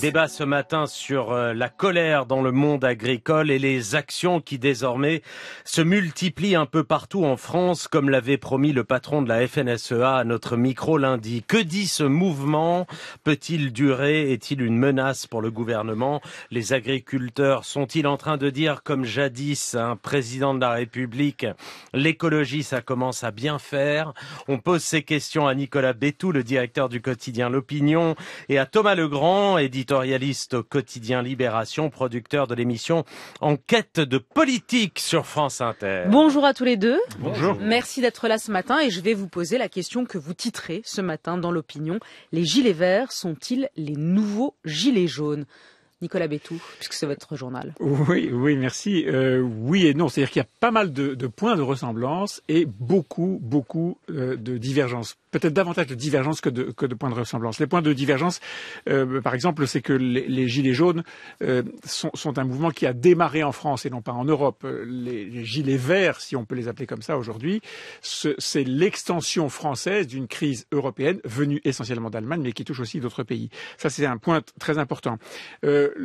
Débat ce matin sur euh, la colère dans le monde agricole et les actions qui désormais se multiplient un peu partout en France, comme l'avait promis le patron de la FNSEA à notre micro lundi. Que dit ce mouvement Peut-il durer Est-il une menace pour le gouvernement Les agriculteurs sont-ils en train de dire, comme jadis un président de la République, l'écologie, ça commence à bien faire On pose ces questions à Nicolas Bétou, le directeur du quotidien L'Opinion, et à Thomas Legrand, éditeur éditorialiste au quotidien Libération, producteur de l'émission Enquête de politique sur France Inter. Bonjour à tous les deux. Bonjour. Merci d'être là ce matin et je vais vous poser la question que vous titrez ce matin dans l'opinion. Les gilets verts sont-ils les nouveaux gilets jaunes Nicolas Bétou, puisque c'est votre journal. Oui, oui, merci. Euh, oui et non, c'est-à-dire qu'il y a pas mal de, points de ressemblance et beaucoup, beaucoup euh, de divergences. Peut-être davantage de divergences que de, points de ressemblance. Les points de divergence, euh, par exemple, c'est que les, Gilets jaunes sont, un mouvement qui a démarré en France et non pas en Europe. Les, Gilets verts, si on peut les appeler comme ça aujourd'hui, c'est l'extension française d'une crise européenne venue essentiellement d'Allemagne, mais qui touche aussi d'autres pays. Ça, c'est un point très important.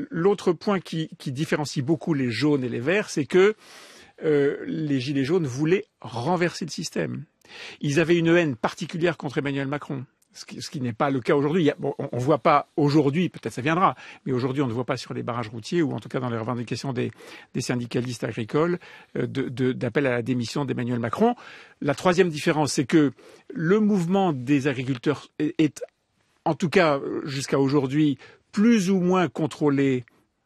L'autre point qui, différencie beaucoup les jaunes et les verts, c'est que euh, les Gilets jaunes voulaient renverser le système. Ils avaient une haine particulière contre Emmanuel Macron ce qui, n'est pas le cas aujourd'hui. on ne voit pas aujourd'hui, peut-être ça viendra, mais aujourd'hui on ne voit pas sur les barrages routiers ou en tout cas dans les revendications des, syndicalistes agricoles euh, d'appel à la démission d'Emmanuel Macron. La troisième différence, c'est que le mouvement des agriculteurs est en tout cas jusqu'à aujourd'hui plus ou moins contrôlés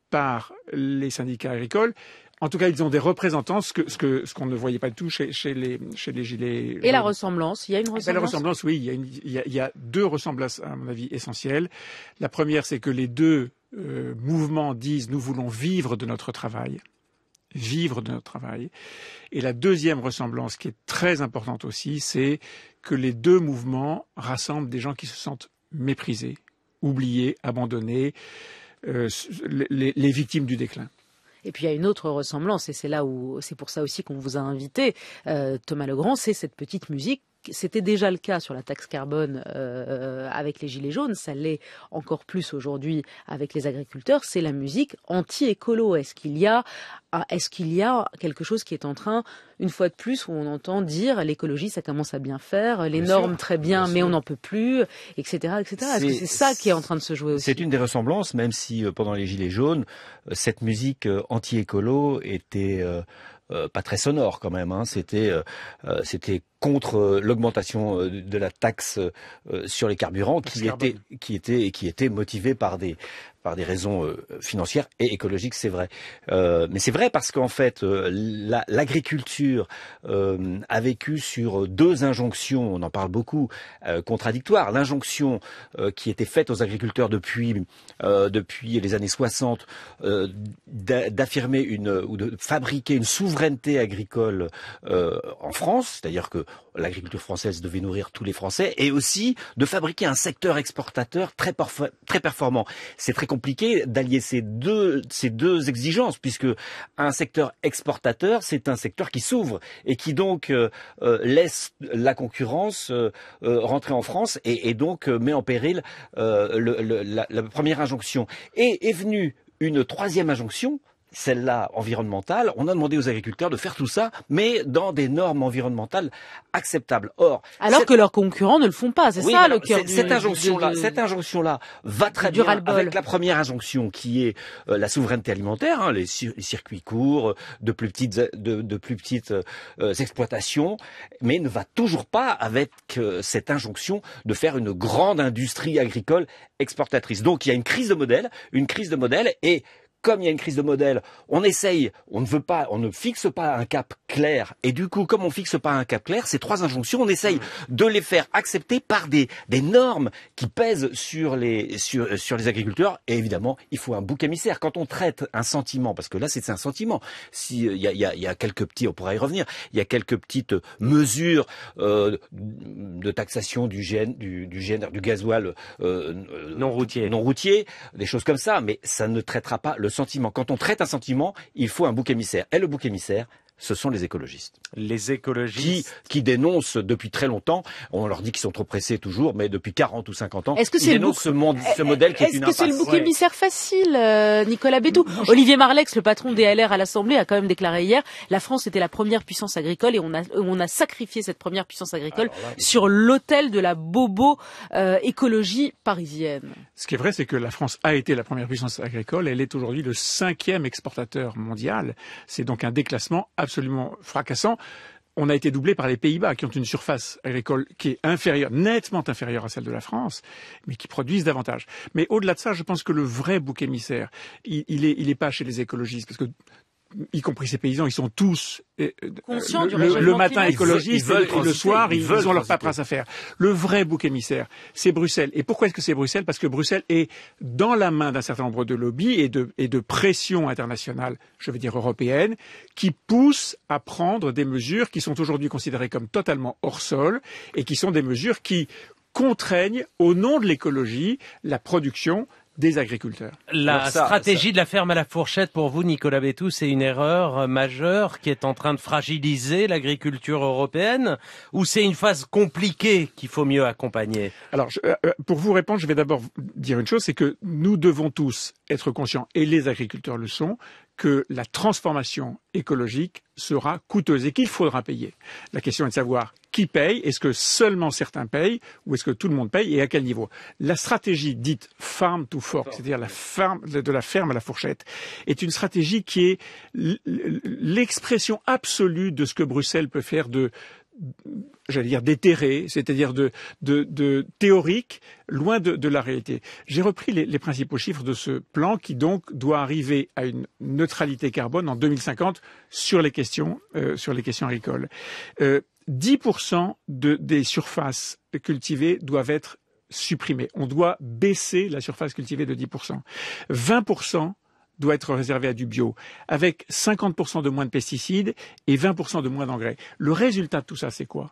par les syndicats agricoles. En tout cas, ils ont des représentants, ce que ce que ce qu'on ne voyait pas du tout chez, chez les chez les gilets. Et la ressemblance, il y a une ressemblance. Eh la ressemblance, oui, il y, a il, y a, deux ressemblances à mon avis essentielles. La première, c'est que les deux euh, mouvements disent nous voulons vivre de notre travail, vivre de notre travail. Et la deuxième ressemblance, qui est très importante aussi, c'est que les deux mouvements rassemblent des gens qui se sentent méprisés, Oublié, abandonner euh, les, victimes du déclin. Et puis il y a une autre ressemblance, et c'est là où c'est pour ça aussi qu'on vous a invité, euh, Thomas Legrand, c'est cette petite musique c'était déjà le cas sur la taxe carbone euh, avec les gilets jaunes, ça l'est encore plus aujourd'hui avec les agriculteurs, c'est la musique anti-écolo. Est-ce qu'il y a est-ce qu'il y a quelque chose qui est en train une fois de plus où on entend dire l'écologie ça commence à bien faire, les normes très bien, mais on n'en peut plus, etc., etc. Est-ce que c'est ça qui est en train de se jouer aussi C'est une des ressemblances, même si euh, pendant les gilets jaunes, euh, cette musique anti-écolo était pas très sonore quand même. Hein. C'était c'était contre euh, l'augmentation euh, de la taxe euh, sur les carburants qui était, qui était, qui était motivée par des, par des raisons financières et écologiques, c'est vrai. mais c'est vrai parce qu'en fait, l'agriculture a vécu sur deux injonctions, on en parle beaucoup, contradictoires. L'injonction qui était faite aux agriculteurs depuis, depuis les années 60 d'affirmer une, ou de fabriquer une souveraineté agricole en France, c'est-à-dire que l'agriculture française devait nourrir tous les Français, et aussi de fabriquer un secteur exportateur très, performant. C'est très compliqué d'allier ces deux, exigences, puisque un secteur exportateur, c'est un secteur qui s'ouvre et qui donc euh, euh, laisse la concurrence euh, rentrer en France et, donc met en péril la première injonction. Et est venue une troisième injonction, celle-là environnementale, on a demandé aux agriculteurs de faire tout ça, mais dans des normes environnementales acceptables. Or, alors que leurs concurrents ne le font pas, c'est ça le cœur Cette injonction-là, cette injonction-là va très avec la première injonction qui est euh, la souveraineté alimentaire, hein, les, circuits courts, euh, de plus petites, euh, de, plus petites exploitations, mais ne va toujours pas avec cette injonction de faire une grande industrie agricole exportatrice. Donc il y a une crise de modèle, une crise de modèle et comme il y a une crise de modèle, on essaye, on ne veut pas, on ne fixe pas un cap clair. Et du coup, comme on fixe pas un cap clair, ces trois injonctions, on essaye de les faire accepter par des, des normes qui pèsent sur les, sur, euh, sur les agriculteurs. Et évidemment, il faut un bouc émissaire. Quand on traite un sentiment, parce que là, c'est un sentiment. Si, euh, il y a, y, y a, quelques petits, on pourra y revenir, il y a quelques petites euh, mesures de taxation du gène du, du, du gasoil non routier, non routier, des choses comme ça, mais ça ne traitera pas le le sentiment. Quand on traite un sentiment, il faut un bouc émissaire. Et le bouc émissaire, ce sont les écologistes. Les écologistes qui, dénoncent depuis très longtemps, on leur dit qu'ils sont trop pressés toujours, mais depuis 40 ou 50 ans, est ils dénoncent eh, ce, modèle qui est, une Est-ce que c'est le bouc émissaire facile, euh, Nicolas Bétou Olivier Marlex, le patron des LR à l'Assemblée, a quand même déclaré hier, la France était la première puissance agricole et on a, sacrifié cette première puissance agricole sur l'autel de la bobo euh, écologie parisienne. Ce qui est vrai, c'est que la France a été la première puissance agricole, elle est aujourd'hui le cinquième exportateur mondial, c'est donc un déclassement absolument fracassant, on a été doublé par les Pays-Bas qui ont une surface agricole qui est inférieure, nettement inférieure à celle de la France, mais qui produisent davantage. Mais au-delà de ça, je pense que le vrai bouc émissaire, il, n'est pas chez les écologistes, parce que y compris ces paysans, ils sont tous euh, le, matin écologistes et, le soir ils, ont leur paperasse à faire. Le vrai bouc émissaire, c'est Bruxelles. Et pourquoi est-ce que c'est Bruxelles Parce que Bruxelles est dans la main d'un certain nombre de lobbies et de, et de pressions internationales, je veux dire européennes, qui poussent à prendre des mesures qui sont aujourd'hui considérées comme totalement hors sol et qui sont des mesures qui contraignent au nom de l'écologie la production des agriculteurs. La stratégie de la ferme à la fourchette pour vous, Nicolas Bétou, c'est une erreur majeure qui est en train de fragiliser l'agriculture européenne ou c'est une phase compliquée qu'il faut mieux accompagner Alors, euh, euh, pour vous répondre, je vais d'abord dire une chose, c'est que nous devons tous être conscients, et les agriculteurs le sont, que la transformation écologique sera coûteuse et qu'il faudra payer. La question est de savoir qui paye, est-ce que seulement certains payent ou est-ce que tout le monde paye et à quel niveau La stratégie dite farm to fork, c'est-à-dire la farm, de la ferme à la fourchette, est une stratégie qui est l'expression absolue de ce que Bruxelles peut faire de, j'allais dire déterré, c'est-à-dire de, théorique, loin de, la réalité. J'ai repris les, principaux chiffres de ce plan qui donc doit arriver à une neutralité carbone en 2050 sur les questions, euh, sur les questions agricoles. 10% euh, des surfaces cultivées doivent être supprimées. On doit baisser la surface cultivée de 10%. 20% doit être réservé à du bio, avec 50% de moins de pesticides et 20% de moins d'engrais. Le résultat de tout ça, c'est quoi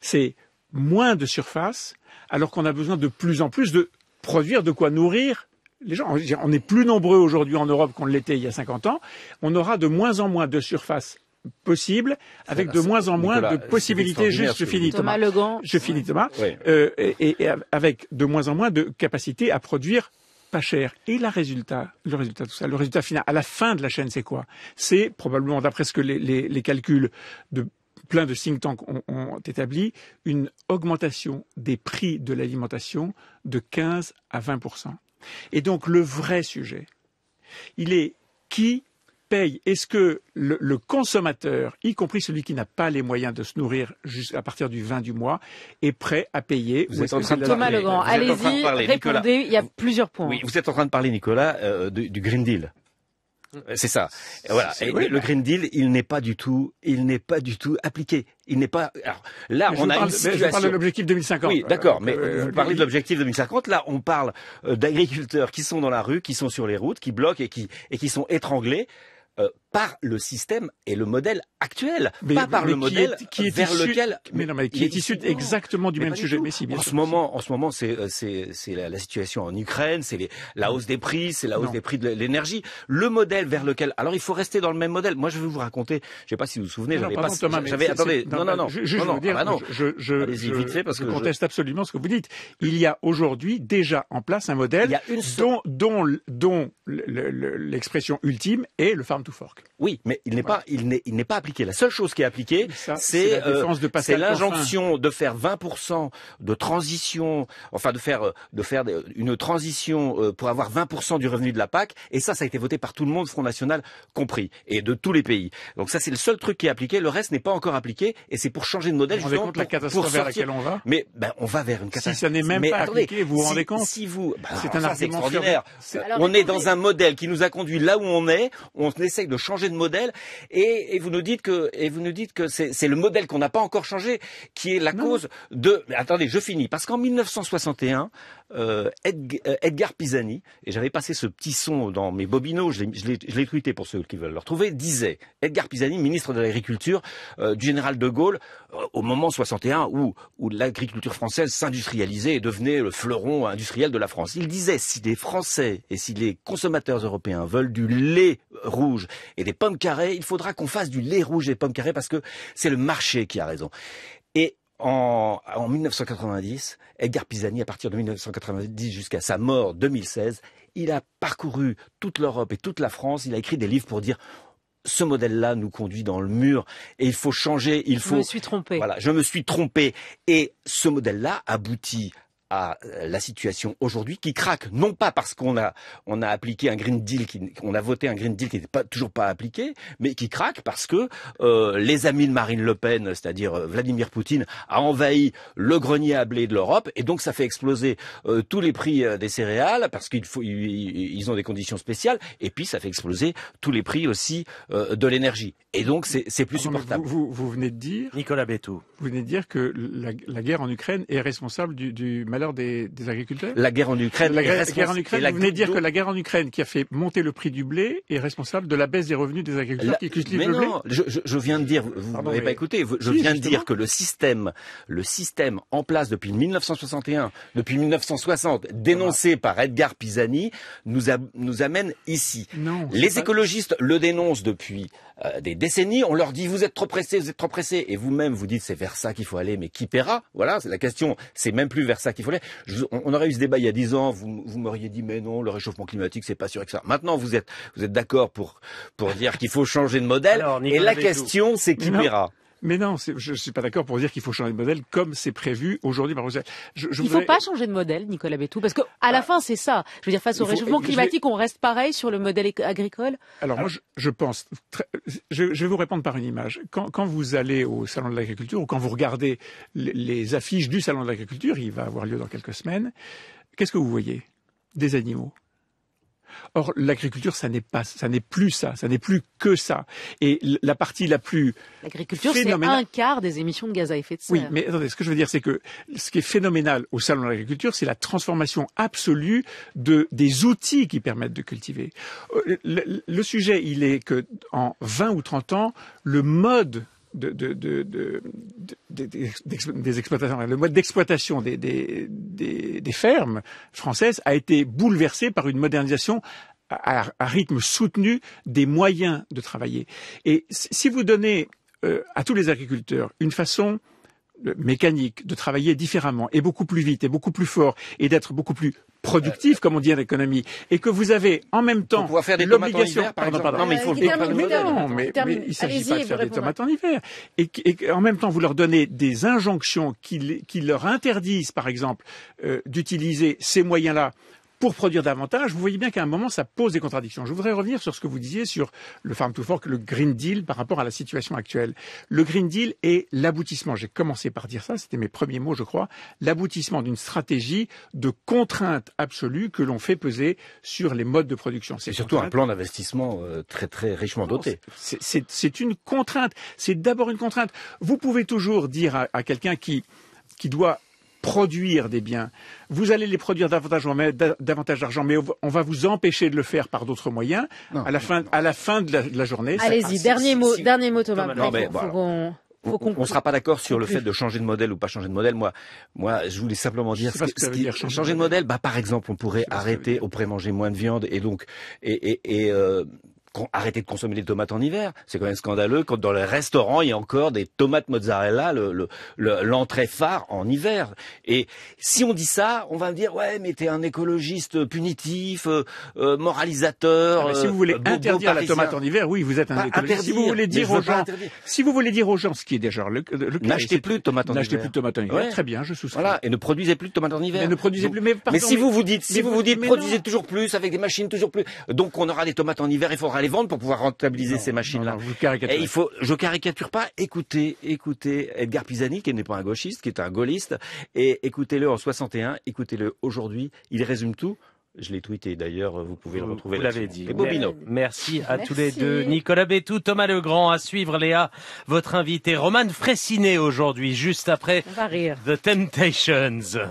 C'est moins de surface, alors qu'on a besoin de plus en plus de produire de quoi nourrir les gens. On est plus nombreux aujourd'hui en Europe qu'on l'était il y a 50 ans. On aura de moins en moins de surface possible, avec de moins en moins de possibilités. Juste, je finis Thomas. Je finis Thomas. Euh, et, avec de moins en moins de capacités à produire pas cher. Et résultat, le résultat tout ça, le résultat final, à la fin de la chaîne, c'est quoi C'est probablement, d'après ce que les, calculs de plein de think tanks ont, établi une augmentation des prix de l'alimentation de 15 à 20 Et donc le vrai sujet, il est qui paye Est-ce que le, le, consommateur, y compris celui qui n'a pas les moyens de se nourrir à partir du 20 du mois, est prêt à payer Vous euh, êtes en train de Thomas Legrand, allez-y, répondez, il y a plusieurs points. Oui, vous êtes en train de parler, Nicolas, euh, du, Green Deal. Euh, c'est ça. Voilà. le bah. Green Deal, il n'est pas du tout, il n'est pas du tout appliqué. Il n'est pas. Alors, là, on a Je parle de l'objectif 2050. Oui, d'accord. Mais vous parlez de l'objectif 2050. Là, on parle d'agriculteurs qui sont dans la rue, qui sont sur les routes, qui bloquent et qui et qui sont étranglés. Uh. par le système et le modèle actuel, mais, pas par le modèle qui est vers issu, lequel mais non, mais qui est, issu exactement du même sujet. Mais si, bien en ce moment, en ce moment, c'est euh, c'est la, situation en Ukraine, c'est la hausse des prix, c'est la hausse des prix de l'énergie. Le modèle vers lequel, alors il faut rester dans le même modèle. Moi, je vais vous raconter. Je ne sais pas si vous vous souvenez, j'avais pas, j'avais attendez, non non non, je, non, non, je, conteste absolument ce que vous dites. Il y a aujourd'hui déjà en place un modèle dont dont l'expression ultime est le farm to fork. Oui, mais il n'est pas, il n'est, il n'est pas appliqué. La seule chose qui est appliquée, c'est, c'est euh, l'injonction de faire 20% de transition, enfin de faire, de faire une transition euh, pour avoir 20% du revenu de la PAC. Et ça, ça a été voté par tout le monde, Front National compris, et de tous les pays. Donc ça, c'est le seul truc qui est appliqué. Le reste n'est pas encore appliqué, et c'est pour changer de modèle. Vous vous rendez compte la catastrophe vers laquelle on va Mais ben, on va vers une catastrophe. Si ça n'est même pas appliqué, vous vous rendez compte Si vous, c'est ben, un argument extraordinaire. on est dans un modèle qui nous a conduit là où on est. On essaye de changer de modèle et, vous nous dites que et vous nous dites que c'est le modèle qu'on n'a pas encore changé qui est la cause de. attendez, je finis parce qu'en 1961, euh, euh, Edgar Pisani, et j'avais passé ce petit son dans mes bobineaux, je l'ai tweeté pour ceux qui veulent le retrouver, disait Edgar Pisani, ministre de l'Agriculture euh, du général de Gaulle, au moment 61 où, où l'agriculture française s'industrialisait et devenait le fleuron industriel de la France. Il disait, si les Français et si les consommateurs européens veulent du lait rouge et des pommes carrées, il faudra qu'on fasse du lait rouge et des pommes carrées parce que c'est le marché qui a raison. Et en, 1990, Edgar Pisani, à partir de 1990 jusqu'à sa mort 2016, il a parcouru toute l'Europe et toute la France. Il a écrit des livres pour dire ce modèle-là nous conduit dans le mur et il faut changer. Il faut. Je me suis trompé. Voilà, je me suis trompé. Et ce modèle-là aboutit à euh, la situation aujourd'hui qui craque, non pas parce qu'on a, on a appliqué un Green Deal, on a voté un Green Deal qui n'était pas, toujours pas appliqué, mais qui craque parce que euh, les amis de Marine Le Pen, c'est-à-dire euh, Vladimir Poutine, a envahi le grenier à blé de l'Europe et donc ça fait exploser tous les prix des céréales parce qu'ils ils ont des conditions spéciales et puis ça fait exploser tous les prix aussi de l'énergie. Et donc c'est plus supportable. Vous, venez de dire... Nicolas Vous venez dire que la, la guerre en Ukraine est responsable du, du des, agriculteurs La guerre en Ukraine. La guerre, en Ukraine. vous venez dire que la guerre en Ukraine qui a fait monter le prix du blé est responsable de la baisse des revenus des agriculteurs qui cultivent mais non, blé. Je, viens de dire, vous pas écouté, je viens de dire que le système, le système en place depuis 1961, depuis 1960, dénoncé par Edgar Pisani, nous, amène ici. les écologistes le dénoncent depuis euh, des décennies, on leur dit vous êtes trop pressés, vous êtes trop pressés, et vous-même vous dites c'est vers ça qu'il faut aller, mais qui paiera Voilà, c'est la question. C'est même plus vers ça qu'il faut aller. on, aurait eu ce débat il y a dix ans, vous, vous m'auriez dit mais non, le réchauffement climatique c'est pas sûr que ça. Maintenant vous êtes vous êtes d'accord pour pour dire qu'il faut changer de modèle. et la question c'est qui paiera mais non, je ne suis pas d'accord pour dire qu'il faut changer de modèle comme c'est prévu aujourd'hui par Bruxelles. Je, il ne faut pas changer de modèle, Nicolas Bétou, parce que à bah la fin, c'est ça. Je veux dire, face au réchauffement climatique, on reste pareil sur le modèle agricole Alors, moi, je, pense... Je, vais vous répondre par une image. Quand, vous allez au Salon de l'agriculture ou quand vous regardez les affiches du Salon de l'agriculture, il va avoir lieu dans quelques semaines, qu'est-ce que vous voyez Des animaux. Or, l'agriculture, ça n'est pas, ça n'est plus ça, ça n'est plus que ça. Et la partie la plus l'agriculture, c'est un quart des émissions de gaz à effet de serre. Oui, mais attendez, ce que je veux dire, c'est que ce qui est phénoménal au salon de l'agriculture, c'est la transformation absolue de des outils qui permettent de cultiver. Euh, le, le sujet, il est que en 20 ou 30 ans, le mode des exploitations, le mode d'exploitation des, fermes françaises a été bouleversé par une modernisation à, rythme soutenu des moyens de travailler. Et si vous donnez euh, à tous les agriculteurs une façon euh, mécanique de travailler différemment et beaucoup plus vite et beaucoup plus fort et d'être beaucoup plus productif, comme on dit en économie, et que vous avez en même temps l'obligation... Pardon, Non, mais il faut il ne s'agit pas de faire des tomates en hiver. Et, en même temps, vous leur donnez des injonctions qui, qui leur interdisent, par exemple, euh, d'utiliser ces moyens-là pour produire davantage, vous voyez bien qu'à un moment, ça pose des contradictions. Je voudrais revenir sur ce que vous disiez sur le Farm to Fork, le Green Deal par rapport à la situation actuelle. Le Green Deal est l'aboutissement, j'ai commencé par dire ça, c'était mes premiers mots, je crois, l'aboutissement d'une stratégie de contrainte absolue que l'on fait peser sur les modes de production. C'est surtout un plan d'investissement euh, très très richement doté. C'est une contrainte, c'est d'abord une contrainte. Vous pouvez toujours dire à, quelqu'un qui qui doit produire des biens. Vous allez les produire davantage, on davantage d'argent, mais on va vous empêcher de le faire par d'autres moyens. à, la fin, à la fin de la, journée. Allez-y, dernier mot, dernier mot Thomas. on ne sera pas d'accord sur le fait de changer de modèle ou pas changer de modèle. Moi, moi, je voulais simplement dire, que, changer, de modèle. Bah, par exemple, on pourrait arrêter, on pourrait manger moins de viande et donc et, et, et euh, arrêtez de consommer des tomates en hiver. C'est quand même scandaleux quand dans les restaurants il y a encore des tomates mozzarella, le, l'entrée phare en hiver. Et si on dit ça, on va me dire ouais, mais t'es un écologiste punitif, euh, euh, moralisateur. Ah, si vous voulez euh, interdire la tomate en hiver, oui, vous êtes un écologiste. si vous voulez dire aux gens, si vous voulez dire aux gens ce qui est déjà le, le n'achetez plus de tomates en hiver. plus de tomates en hiver. Très bien, je souscris. Voilà, et ne produisez plus de tomates en hiver. Mais ne produisez plus. Mais, mais si vous vous dites, si vous vous dites, produisez toujours plus avec des machines toujours plus, donc on aura des tomates en hiver, il faudra les vendre pour pouvoir rentabiliser ces machines-là. Je il faut, je caricature pas. Écoutez, écoutez Edgar Pisani, qui n'est pas un gauchiste, qui est un gaulliste, et écoutez-le en 61, écoutez-le aujourd'hui. Il résume tout. Je l'ai tweeté d'ailleurs, vous pouvez le retrouver. Vous l'avez dit. Merci à tous les deux. Nicolas Bétou, Thomas Legrand, à suivre Léa, votre invité. Roman Fressinet aujourd'hui, juste après The Temptations.